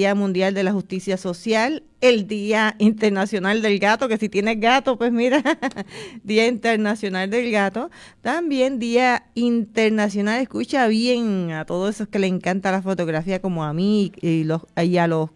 Día Mundial de la Justicia Social, el Día Internacional del Gato, que si tienes gato, pues mira, Día Internacional del Gato, también Día Internacional, escucha bien a todos esos que le encanta la fotografía como a mí y, los, y a los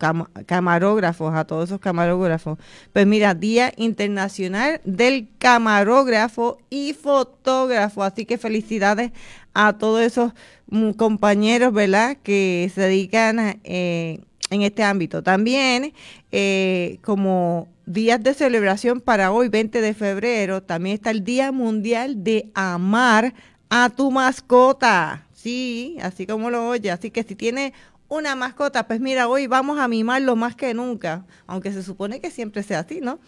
camarógrafos, a todos esos camarógrafos, pues mira, Día Internacional del Camarógrafo y Fotógrafo, así que felicidades a todos esos mm, compañeros, ¿verdad?, que se dedican a... Eh, en este ámbito. También, eh, como días de celebración para hoy, 20 de febrero, también está el Día Mundial de Amar a tu mascota. Sí, así como lo oye. Así que si tiene una mascota, pues mira, hoy vamos a mimarlo más que nunca, aunque se supone que siempre sea así, ¿no?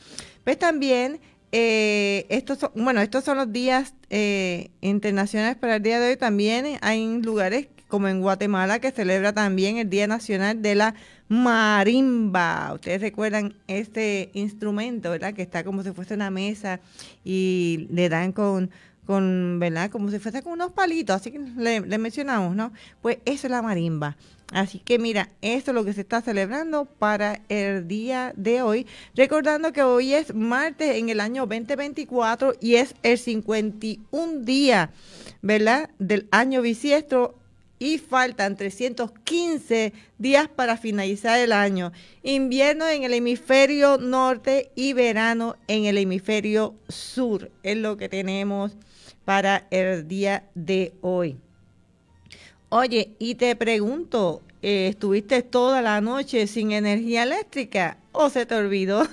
Pues también, eh, estos son, bueno, estos son los días eh, internacionales para el día de hoy. También hay lugares como en Guatemala, que celebra también el Día Nacional de la Marimba. Ustedes recuerdan este instrumento, ¿verdad? Que está como si fuese una mesa y le dan con, con ¿verdad? Como si fuese con unos palitos, así que le, mencionamos, ¿no? Pues eso es la marimba. Así que mira, esto es lo que se está celebrando para el día de hoy. Recordando que hoy es martes en el año 2024 y es el 51 día, ¿verdad? Del año bisiestro, y faltan 315 días para finalizar el año. Invierno en el hemisferio norte y verano en el hemisferio sur es lo que tenemos para el día de hoy. Oye, y te pregunto, eh, ¿estuviste toda la noche sin energía eléctrica o se te olvidó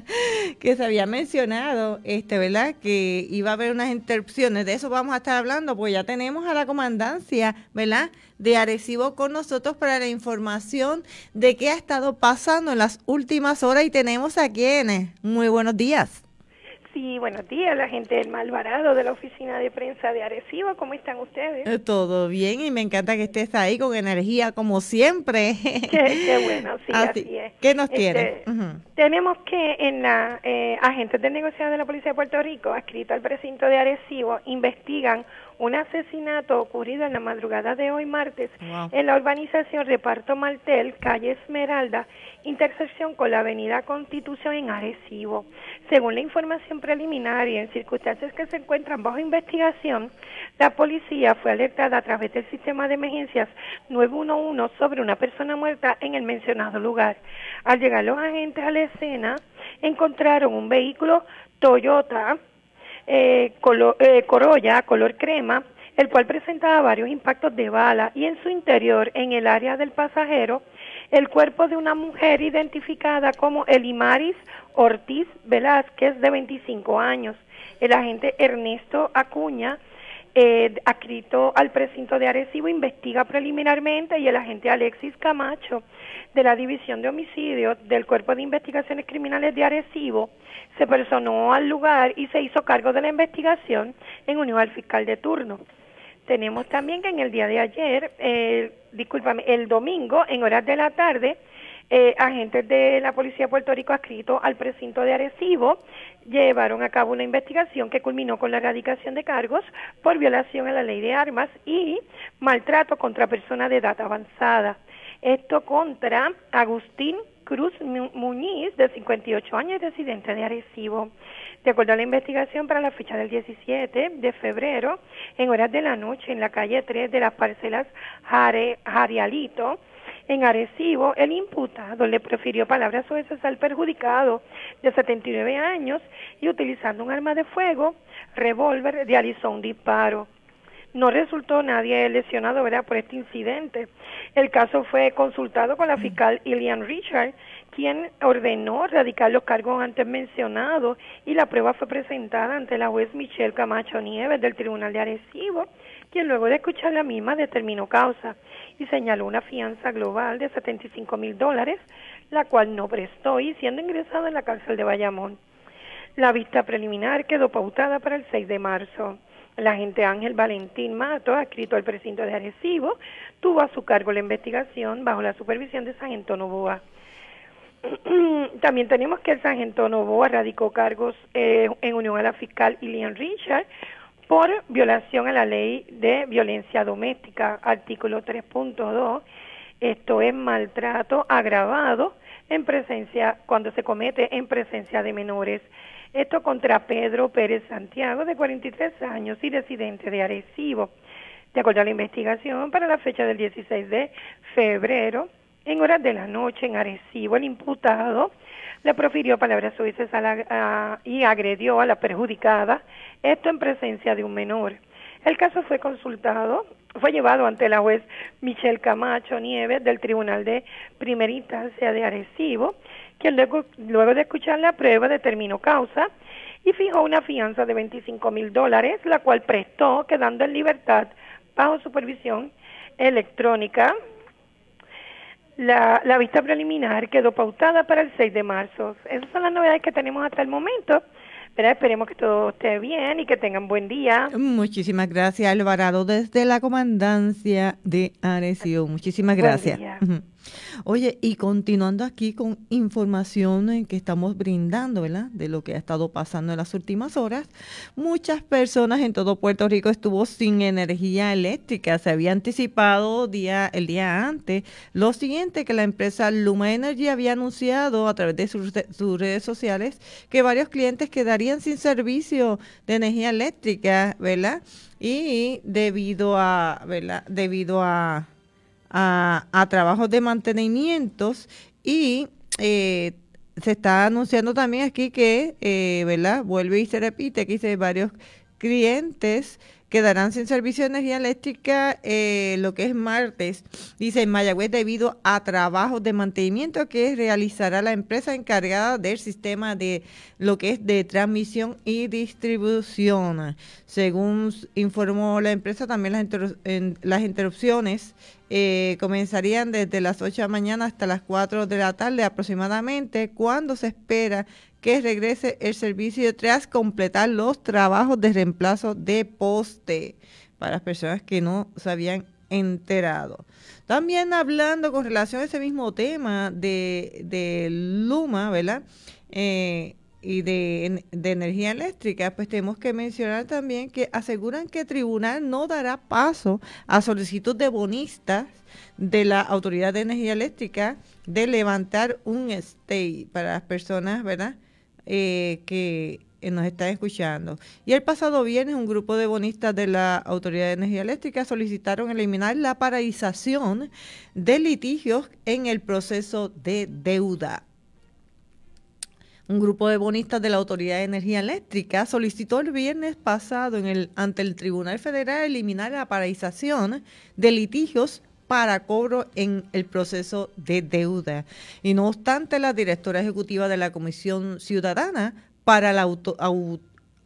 que se había mencionado, este, ¿verdad? Que iba a haber unas interrupciones. De eso vamos a estar hablando, pues ya tenemos a la comandancia, ¿verdad? De Arecibo con nosotros para la información de qué ha estado pasando en las últimas horas y tenemos a quienes. Muy buenos días. Sí, buenos días, la gente del Malvarado, de la oficina de prensa de Arecibo, ¿cómo están ustedes? Eh, todo bien y me encanta que estés ahí con energía como siempre. Qué, bueno, sí, ah, así, es. ¿Qué nos este, tiene? Tenemos que en la eh, agentes de negocios de la Policía de Puerto Rico, adscrito al precinto de Arecibo, investigan un asesinato ocurrido en la madrugada de hoy martes en la urbanización Reparto Martel, calle Esmeralda, intersección con la avenida Constitución en Arecibo. Según la información preliminar y en circunstancias que se encuentran bajo investigación, la policía fue alertada a través del sistema de emergencias 911 sobre una persona muerta en el mencionado lugar. Al llegar los agentes a la escena, encontraron un vehículo Toyota eh, eh, Corolla color crema, el cual presentaba varios impactos de bala y en su interior, en el área del pasajero, el cuerpo de una mujer identificada como Elimaris Ortiz Velázquez, de 25 años. El agente Ernesto Acuña eh, al precinto de Arecibo, investiga preliminarmente y el agente Alexis Camacho de la División de Homicidios del Cuerpo de Investigaciones Criminales de Arecibo se personó al lugar y se hizo cargo de la investigación en unión al fiscal de turno. Tenemos también que en el día de ayer, eh, discúlpame, el domingo, en horas de la tarde, eh, agentes de la Policía de Puerto Rico adscritos al precinto de Arecibo llevaron a cabo una investigación que culminó con la erradicación de cargos por violación a la ley de armas y maltrato contra personas de edad avanzada. Esto contra Agustín Cruz Muñiz, de 58 años y residente de Arecibo. De acuerdo a la investigación, para la fecha del 17 de febrero, en horas de la noche, en la calle 3 de las parcelas Jare, Jarialito, en Arecibo, el imputado le prefirió palabras sueces al perjudicado de 79 años y utilizando un arma de fuego, revólver, realizó un disparo. No resultó nadie lesionado ¿verdad? por este incidente. El caso fue consultado con la fiscal Ilian Richard, quien ordenó radicar los cargos antes mencionados y la prueba fue presentada ante la juez Michelle Camacho Nieves del Tribunal de Arecibo, quien luego de escuchar la misma determinó causa y señaló una fianza global de 75 mil dólares, la cual no prestó y siendo ingresada en la cárcel de Bayamón. La vista preliminar quedó pautada para el 6 de marzo. El agente Ángel Valentín Mato, adscrito al precinto de Arecibo, tuvo a su cargo la investigación bajo la supervisión de Sargento Novoa. También tenemos que el sargento Novoa radicó cargos eh, en unión a la fiscal Ilian Richard por violación a la ley de violencia doméstica, artículo 3.2, esto es maltrato agravado en presencia cuando se comete en presencia de menores. Esto contra Pedro Pérez Santiago, de 43 años y residente de Arecibo. De acuerdo a la investigación, para la fecha del 16 de febrero, en horas de la noche en Arecibo, el imputado le profirió palabras suices y agredió a la perjudicada, esto en presencia de un menor. El caso fue consultado, fue llevado ante la juez Michelle Camacho Nieves del Tribunal de Primera Instancia de Arecibo, quien luego, luego de escuchar la prueba determinó causa y fijó una fianza de 25 mil dólares, la cual prestó quedando en libertad bajo supervisión electrónica la, vista preliminar quedó pautada para el 6 de marzo. Esas son las novedades que tenemos hasta el momento. Pero esperemos que todo esté bien y que tengan buen día. Muchísimas gracias, Alvarado, desde la comandancia de Arecio. Muchísimas gracias. Oye, y continuando aquí con información eh, que estamos brindando, ¿verdad? De lo que ha estado pasando en las últimas horas, muchas personas en todo Puerto Rico estuvo sin energía eléctrica. Se había anticipado día, el día antes lo siguiente, que la empresa Luma Energy había anunciado a través de sus, sus redes sociales que varios clientes quedarían sin servicio de energía eléctrica, ¿verdad? Y debido a, ¿verdad? Debido a a, a trabajos de mantenimientos y eh, se está anunciando también aquí que, eh, ¿verdad? Vuelve y se repite que dice varios clientes quedarán sin servicio de energía eléctrica eh, lo que es martes, dice Mayagüez, debido a trabajos de mantenimiento que realizará la empresa encargada del sistema de lo que es de transmisión y distribución. Según informó la empresa, también las, interrupciones eh, comenzarían desde las 8 de la mañana hasta las 4 de la tarde aproximadamente, cuando se espera que regrese el servicio tras completar los trabajos de reemplazo de poste para las personas que no se habían enterado. También hablando con relación a ese mismo tema de, Luma, ¿verdad? Eh, y de, de, energía eléctrica, pues tenemos que mencionar también que aseguran que el tribunal no dará paso a solicitud de bonistas de la Autoridad de Energía Eléctrica de levantar un stay para las personas, ¿verdad? Eh, que nos está escuchando. Y el pasado viernes un grupo de bonistas de la Autoridad de Energía Eléctrica solicitaron eliminar la paralización de litigios en el proceso de deuda. Un grupo de bonistas de la Autoridad de Energía Eléctrica solicitó el viernes pasado en el, ante el Tribunal Federal eliminar la paralización de litigios para cobro en el proceso de deuda. Y no obstante, la directora ejecutiva de la Comisión Ciudadana para la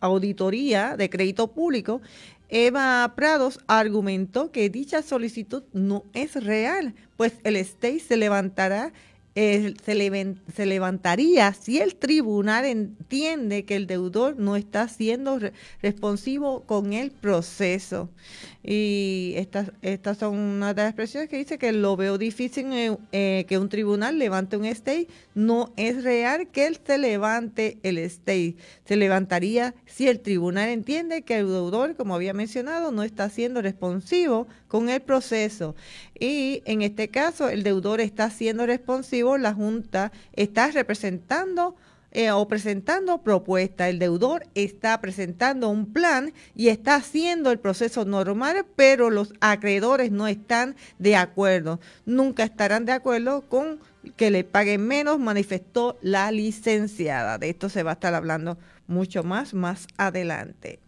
Auditoría de Crédito Público, Eva Prados, argumentó que dicha solicitud no es real, pues el STEI se levantará eh, se, levantaría si el tribunal entiende que el deudor no está siendo responsivo con el proceso. Y estas, estas son una de las expresiones que dice que lo veo difícil eh, eh, que un tribunal levante un stay. No es real que él se levante el stay. Se levantaría si el tribunal entiende que el deudor, como había mencionado, no está siendo responsivo con el proceso. Y en este caso, el deudor está siendo responsivo la Junta está representando eh, o presentando propuesta. El deudor está presentando un plan y está haciendo el proceso normal, pero los acreedores no están de acuerdo. Nunca estarán de acuerdo con que le paguen menos, manifestó la licenciada. De esto se va a estar hablando mucho más más adelante.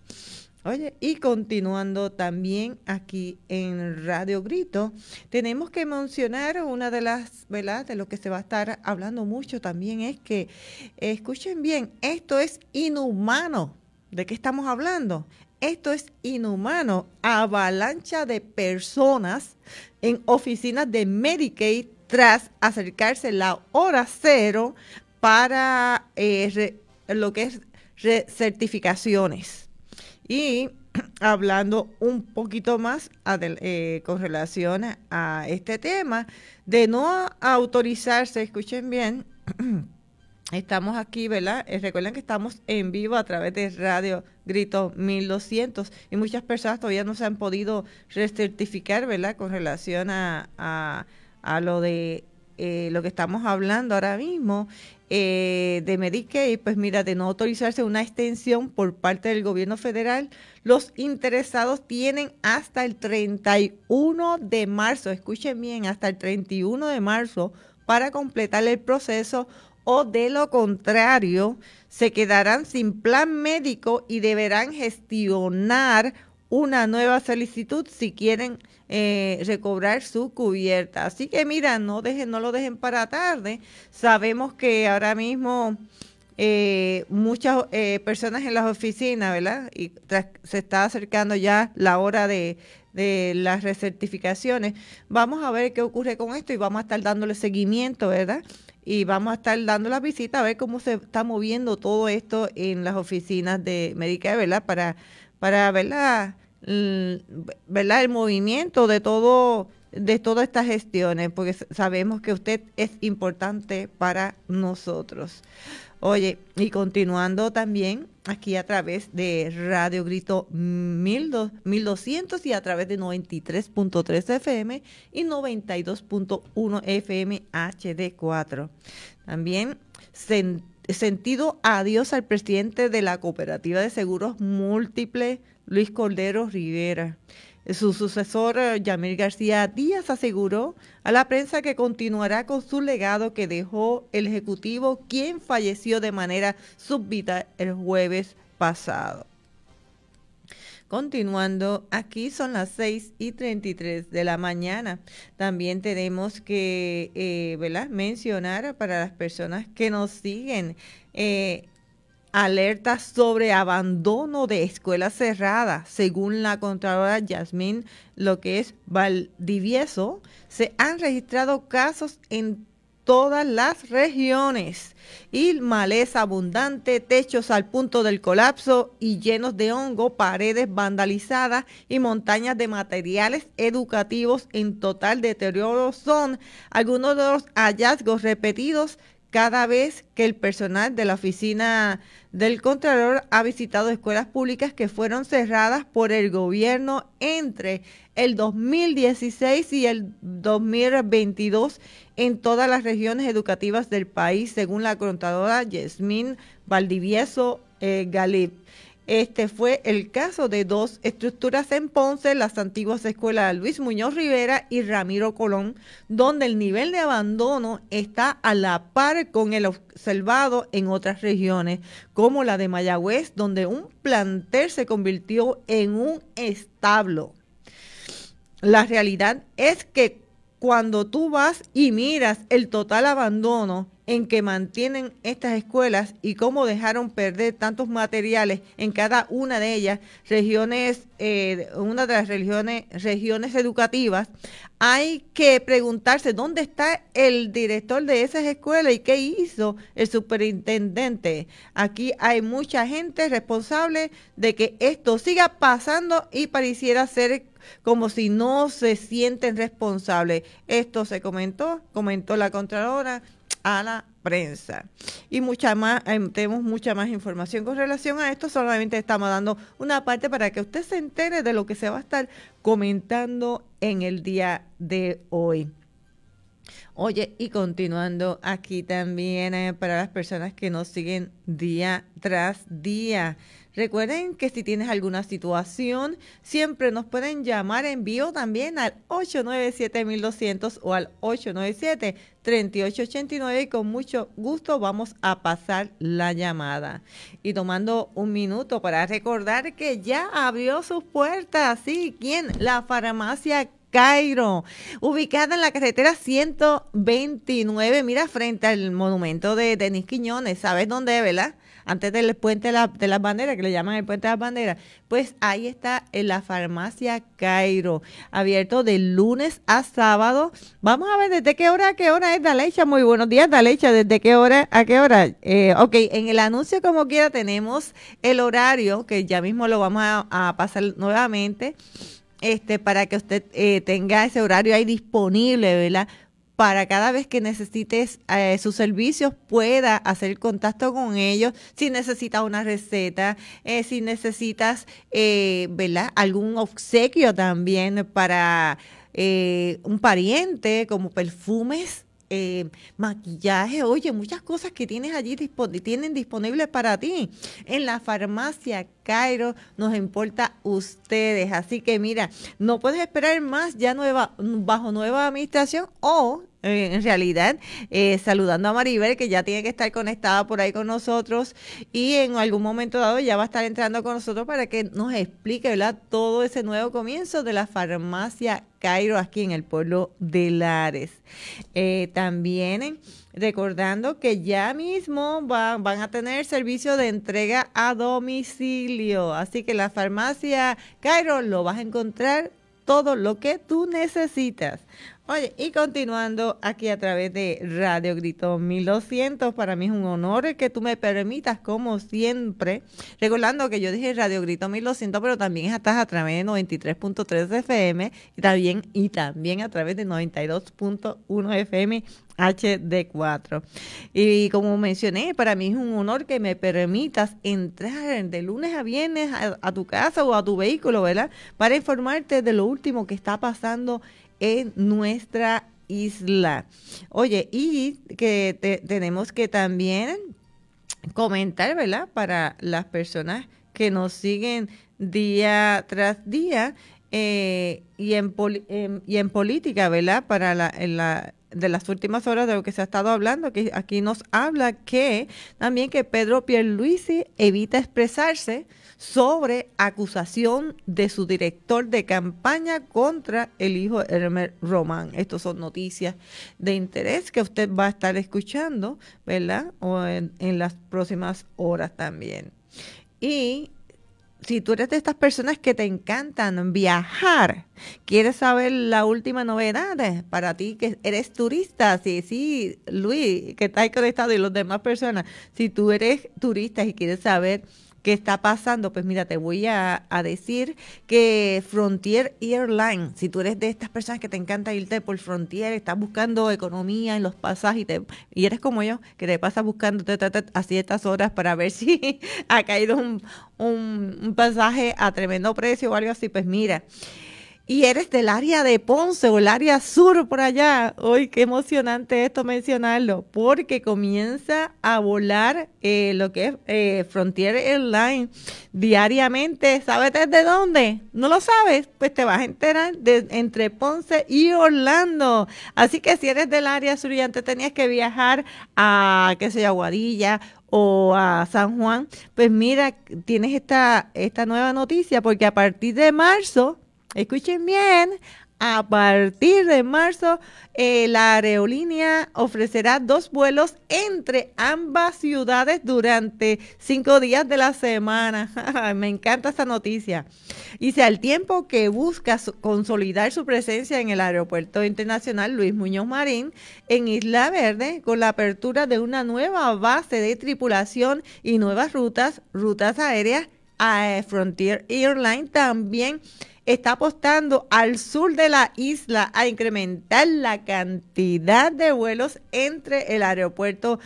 Oye, y continuando también aquí en Radio Grito, tenemos que mencionar una de las, ¿verdad? De lo que se va a estar hablando mucho también es que, escuchen bien, esto es inhumano. ¿De qué estamos hablando? Esto es inhumano. Avalancha de personas en oficinas de Medicaid tras acercarse la hora cero para eh, lo que es certificaciones. Y hablando un poquito más eh, con relación a este tema de no autorizarse, escuchen bien, estamos aquí, ¿verdad? Eh, recuerden que estamos en vivo a través de Radio Grito 1200 y muchas personas todavía no se han podido recertificar, ¿verdad? Con relación a, lo de eh, lo que estamos hablando ahora mismo eh, de Medicaid, pues mira, de no autorizarse una extensión por parte del gobierno federal, los interesados tienen hasta el 31 de marzo, escuchen bien, hasta el 31 de marzo para completar el proceso o de lo contrario se quedarán sin plan médico y deberán gestionar una nueva solicitud si quieren eh, recobrar su cubierta. Así que mira, no, dejen, no lo dejen para tarde. Sabemos que ahora mismo eh, muchas eh, personas en las oficinas, ¿verdad? Y se está acercando ya la hora de, las recertificaciones. Vamos a ver qué ocurre con esto y vamos a estar dándole seguimiento, ¿verdad? y vamos a estar dando la visita a ver cómo se está moviendo todo esto en las oficinas de Medicare, ¿verdad? Para, para ¿verdad? Mm, ¿verdad? el movimiento de todo de todas estas gestiones, porque sabemos que usted es importante para nosotros. Oye, y continuando también aquí a través de Radio Grito 1200 y a través de 93.3 FM y 92.1 FM HD4. También sentido adiós al presidente de la Cooperativa de Seguros Múltiple, Luis Cordero Rivera. Su sucesor, eh, Yamil García Díaz, aseguró a la prensa que continuará con su legado que dejó el Ejecutivo, quien falleció de manera súbita el jueves pasado. Continuando, aquí son las 6 y 33 de la mañana. También tenemos que eh, mencionar para las personas que nos siguen. Eh, alertas sobre abandono de escuelas cerradas. Según la Contralora Yasmín, lo que es Valdivieso, se han registrado casos en todas las regiones. Y maleza abundante, techos al punto del colapso y llenos de hongo, paredes vandalizadas y montañas de materiales educativos en total deterioro son algunos de los hallazgos repetidos cada vez que el personal de la oficina del Contralor ha visitado escuelas públicas que fueron cerradas por el gobierno entre el 2016 y el 2022 en todas las regiones educativas del país, según la contadora Yasmín Valdivieso eh, Galip. Este fue el caso de dos estructuras en Ponce, las antiguas escuelas Luis Muñoz Rivera y Ramiro Colón, donde el nivel de abandono está a la par con el observado en otras regiones, como la de Mayagüez, donde un plantel se convirtió en un establo. La realidad es que cuando tú vas y miras el total abandono, en que mantienen estas escuelas y cómo dejaron perder tantos materiales en cada una de ellas, regiones, eh, una de las regiones, regiones educativas, hay que preguntarse dónde está el director de esas escuelas y qué hizo el superintendente. Aquí hay mucha gente responsable de que esto siga pasando y pareciera ser como si no se sienten responsables. Esto se comentó, comentó la Contralora, a la prensa. Y mucha más, eh, tenemos mucha más información con relación a esto, solamente estamos dando una parte para que usted se entere de lo que se va a estar comentando en el día de hoy. Oye, y continuando aquí también eh, para las personas que nos siguen día tras día. Recuerden que si tienes alguna situación, siempre nos pueden llamar envío también al 897-1200 o al 897-3889 y con mucho gusto vamos a pasar la llamada. Y tomando un minuto para recordar que ya abrió sus puertas, ¿sí? ¿Quién? La farmacia Cairo, ubicada en la carretera 129, mira, frente al monumento de Denis Quiñones, ¿sabes dónde, verdad? antes del puente de, las banderas, que le llaman el puente de las banderas, pues ahí está en la farmacia Cairo, abierto de lunes a sábado. Vamos a ver desde qué hora a qué hora es Dalecha. Muy buenos días, Dalecha, desde qué hora a qué hora. Eh, ok, en el anuncio como quiera tenemos el horario, que ya mismo lo vamos a, pasar nuevamente. Este, para que usted eh, tenga ese horario ahí disponible, ¿verdad? para cada vez que necesites eh, sus servicios pueda hacer contacto con ellos. Si necesitas una receta, eh, si necesitas, eh, Algún obsequio también para un pariente, como perfumes. maquillaje, oye, muchas cosas que tienes allí tienen disponibles para ti. En la farmacia Cairo, nos importa ustedes. Así que mira, no puedes esperar más ya nueva, bajo nueva administración o eh, en realidad, eh, saludando a Maribel, que ya tiene que estar conectada por ahí con nosotros y en algún momento dado ya va a estar entrando con nosotros para que nos explique ¿verdad? todo ese nuevo comienzo de la farmacia Cairo aquí en el pueblo de Lares. Eh, también Recordando que ya mismo van a tener servicio de entrega a domicilio. Así que la farmacia Cairo lo vas a encontrar todo lo que tú necesitas. Oye, y continuando aquí a través de Radio Grito 1200, para mí es un honor que tú me permitas, como siempre, recordando que yo dije Radio Grito 1200, pero también estás a través de 93.3 FM y también, y también a través de 92.1 FM HD4. Y como mencioné, para mí es un honor que me permitas entrar de lunes a viernes a tu casa o a tu vehículo, ¿verdad? Para informarte de lo último que está pasando en nuestra isla. Oye, y que tenemos que también comentar, ¿verdad? Para las personas que nos siguen día tras día eh, y, en em, y en política, ¿verdad? Para la, de las últimas horas de lo que se ha estado hablando, que aquí nos habla que también que Pedro Pierluisi evita expresarse sobre acusación de su director de campaña contra el hijo Hermer Román. Estas son noticias de interés que usted va a estar escuchando, ¿verdad? O en, las próximas horas también. Y si tú eres de estas personas que te encantan viajar, quieres saber la última novedad para ti que eres turista, sí, sí, Luis, que estás conectado y los demás personas, si tú eres turista y quieres saber ¿Qué está pasando? Pues mira, te voy a, decir que Frontier Airline, si tú eres de estas personas que te encanta irte por Frontier, estás buscando economía en los pasajes y, eres como yo, que te pasa buscando te, a ciertas horas para ver si ha caído un, un pasaje a tremendo precio o algo así, pues mira y eres del área de Ponce o el área sur por allá. Hoy qué emocionante esto mencionarlo, porque comienza a volar eh, lo que es eh, Frontier Airlines diariamente. ¿Sabes desde dónde? ¿No lo sabes? Pues te vas a enterar entre Ponce y Orlando. Así que si eres del área sur y antes tenías que viajar a, qué sé yo, Aguadilla o a San Juan, pues mira, tienes esta, esta nueva noticia, porque a partir de marzo escuchen bien, a partir de marzo, eh, la aerolínea ofrecerá dos vuelos entre ambas ciudades durante cinco días de la semana. Me encanta esta noticia. Y sea al tiempo que busca consolidar su presencia en el Aeropuerto Internacional Luis Muñoz Marín en Isla Verde, con la apertura de una nueva base de tripulación y nuevas rutas, rutas aéreas, a Frontier Airlines también está apostando al sur de la isla a incrementar la cantidad de vuelos entre el aeropuerto,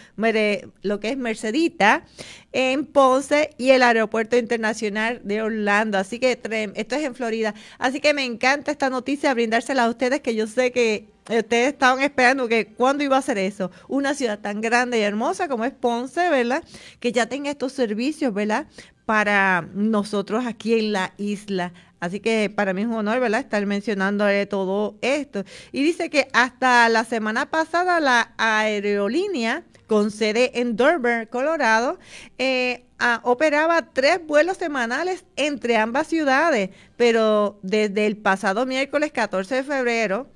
lo que es Mercedita, en Ponce y el aeropuerto internacional de Orlando. Así que esto es en Florida. Así que me encanta esta noticia, brindársela a ustedes que yo sé que eh, ustedes estaban esperando que cuándo iba a ser eso. Una ciudad tan grande y hermosa como es Ponce, ¿verdad? Que ya tenga estos servicios, ¿verdad? Para nosotros aquí en la isla. Así que para mí es un honor, ¿verdad?, estar mencionando eh, todo esto. Y dice que hasta la semana pasada la aerolínea con sede en Denver, Colorado, eh, operaba tres vuelos semanales entre ambas ciudades, pero desde el pasado miércoles 14 de febrero,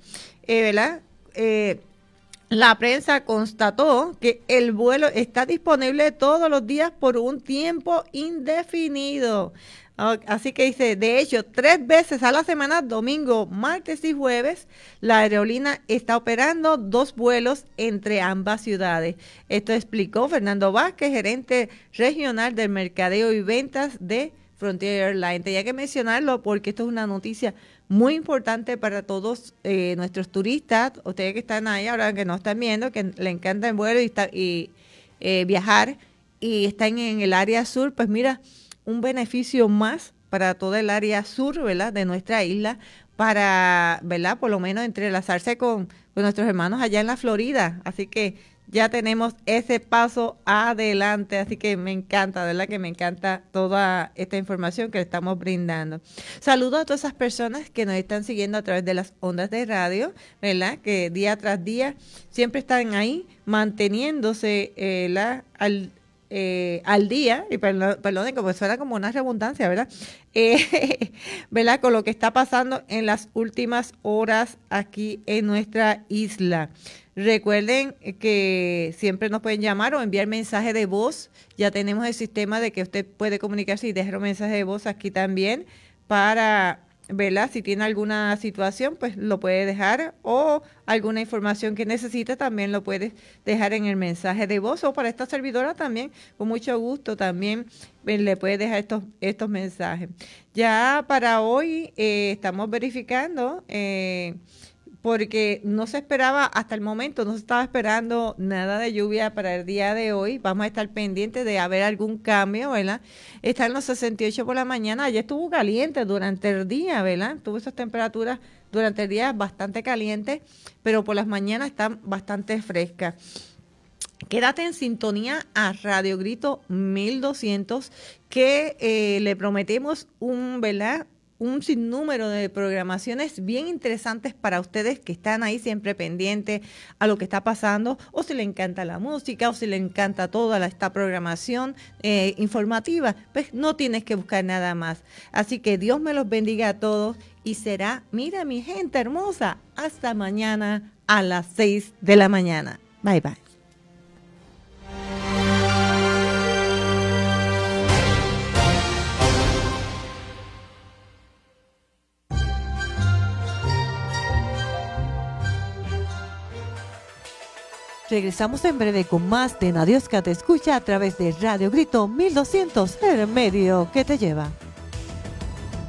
eh, ¿verdad? la prensa constató que el vuelo está disponible todos los días por un tiempo indefinido. Así que dice, de hecho, tres veces a la semana, domingo, martes y jueves, la aerolínea está operando dos vuelos entre ambas ciudades. Esto explicó Fernando Vázquez, gerente regional del mercadeo y ventas de Frontier Airlines. Tenía que mencionarlo porque esto es una noticia muy importante para todos eh, nuestros turistas, ustedes que están ahí ahora que nos están viendo, que le encanta el vuelo y, y eh, viajar y están en el área sur, pues mira, un beneficio más para toda el área sur, ¿verdad? De nuestra isla, para, ¿verdad? Por lo menos entrelazarse con, nuestros hermanos allá en la Florida. Así que ya tenemos ese paso adelante. Así que me encanta, ¿verdad? Que me encanta toda esta información que le estamos brindando. Saludo a todas esas personas que nos están siguiendo a través de las ondas de radio, ¿verdad? Que día tras día siempre están ahí manteniéndose eh, la, al, eh, al día, y perdón, perdonen, como pues suena como una redundancia, ¿verdad? Eh, ¿Verdad? Con lo que está pasando en las últimas horas aquí en nuestra isla. Recuerden que siempre nos pueden llamar o enviar mensaje de voz. Ya tenemos el sistema de que usted puede comunicarse y dejar un mensaje de voz aquí también para ¿verdad? Si tiene alguna situación, pues lo puede dejar o alguna información que necesite también lo puede dejar en el mensaje de voz o para esta servidora también, con mucho gusto también eh, le puede dejar estos, estos mensajes. Ya para hoy eh, estamos verificando eh, porque no se esperaba hasta el momento, no se estaba esperando nada de lluvia para el día de hoy. Vamos a estar pendientes de haber algún cambio, ¿verdad? Está en los 68 por la mañana, ya estuvo caliente durante el día, ¿verdad? Tuvo esas temperaturas durante el día bastante calientes, pero por las mañanas están bastante frescas. Quédate en sintonía a Radio Grito 1200, que eh, le prometemos un, ¿verdad? un sinnúmero de programaciones bien interesantes para ustedes que están ahí siempre pendientes a lo que está pasando, o si le encanta la música, o si le encanta toda esta programación eh, informativa, pues no tienes que buscar nada más. Así que Dios me los bendiga a todos y será, mira mi gente hermosa, hasta mañana a las 6 de la mañana. Bye bye. Regresamos en breve con más de Nadiosca que te escucha a través de Radio Grito 1200, el medio que te lleva.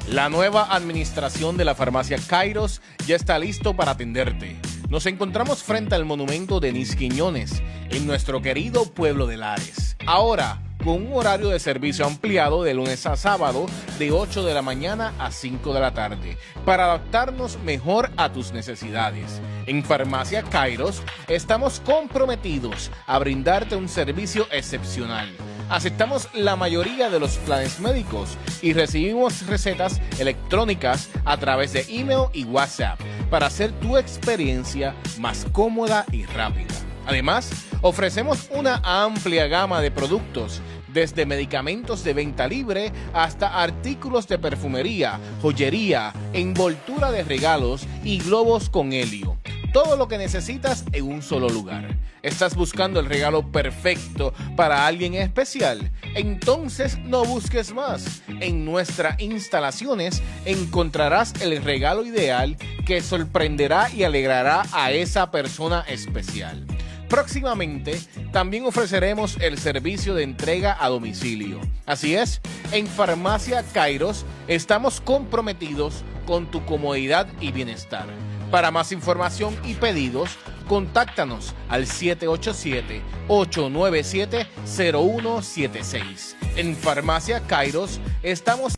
La nueva administración de la farmacia Kairos ya está listo para atenderte. Nos encontramos frente al monumento de Nisquiñones, en nuestro querido pueblo de Lares. Ahora, con un horario de servicio ampliado de lunes a sábado de 8 de la mañana a 5 de la tarde para adaptarnos mejor a tus necesidades. En Farmacia Kairos estamos comprometidos a brindarte un servicio excepcional. Aceptamos la mayoría de los planes médicos y recibimos recetas electrónicas a través de email y WhatsApp para hacer tu experiencia más cómoda y rápida. Además, Ofrecemos una amplia gama de productos, desde medicamentos de venta libre hasta artículos de perfumería, joyería, envoltura de regalos y globos con helio. Todo lo que necesitas en un solo lugar. ¿Estás buscando el regalo perfecto para alguien especial? Entonces no busques más. En nuestras instalaciones encontrarás el regalo ideal que sorprenderá y alegrará a esa persona especial próximamente también ofreceremos el servicio de entrega a domicilio. Así es, en Farmacia Kairos estamos comprometidos con tu comodidad y bienestar. Para más información y pedidos, contáctanos al 787-897-0176. En Farmacia Kairos estamos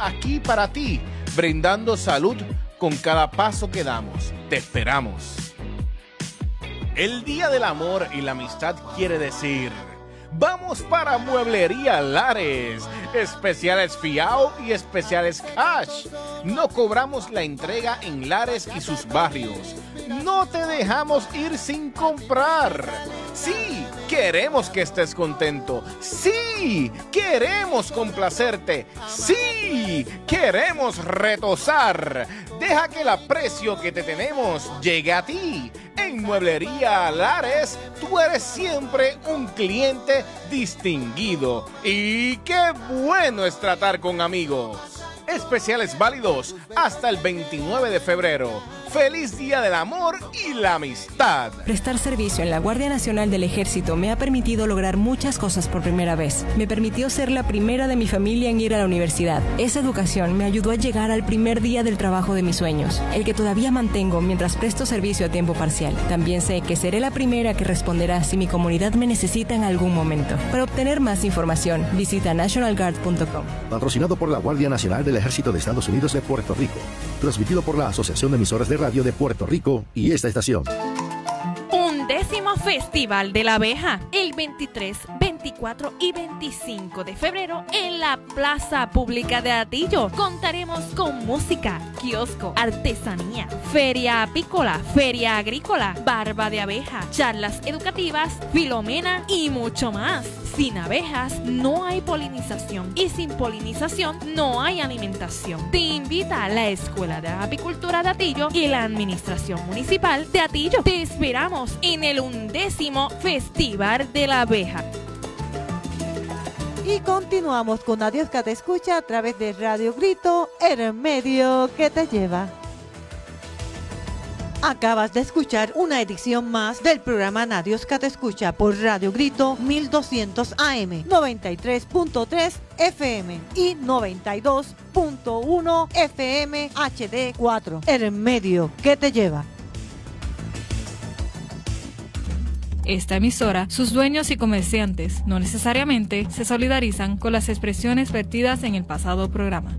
aquí para ti, brindando salud con cada paso que damos. Te esperamos. El Día del Amor y la Amistad quiere decir... Vamos para Mueblería Lares. Especiales fiao y especiales cash. No cobramos la entrega en Lares y sus barrios no te dejamos ir sin comprar. Sí, queremos que estés contento. Sí, queremos complacerte. Sí, queremos retosar. Deja que el aprecio que te tenemos llegue a ti. En Mueblería Lares, tú eres siempre un cliente distinguido. Y qué bueno es tratar con amigos. Especiales válidos hasta el 29 de febrero. Feliz Día del Amor y la Amistad. Prestar servicio en la Guardia Nacional del Ejército me ha permitido lograr muchas cosas por primera vez. Me permitió ser la primera de mi familia en ir a la universidad. Esa educación me ayudó a llegar al primer día del trabajo de mis sueños, el que todavía mantengo mientras presto servicio a tiempo parcial. También sé que seré la primera que responderá si mi comunidad me necesita en algún momento. Para obtener más información, visita nationalguard.com. Patrocinado por la Guardia Nacional del Ejército de Estados Unidos de Puerto Rico transmitido por la Asociación de Emisoras de Radio de Puerto Rico y esta estación. Festival de la Abeja, el 23, 24 y 25 de febrero en la Plaza Pública de Atillo. Contaremos con música, kiosco, artesanía, feria apícola, feria agrícola, barba de abeja, charlas educativas, filomena y mucho más. Sin abejas no hay polinización y sin polinización no hay alimentación. Te invita a la Escuela de Apicultura de Atillo y la Administración Municipal de Atillo. Te esperamos en el Décimo Festival de la Abeja. Y continuamos con Adiós que te escucha a través de Radio Grito, el medio que te lleva. Acabas de escuchar una edición más del programa Adiós que te escucha por Radio Grito 1200 AM, 93.3 FM y 92.1 FM HD4, el medio que te lleva. esta emisora, sus dueños y comerciantes no necesariamente se solidarizan con las expresiones vertidas en el pasado programa.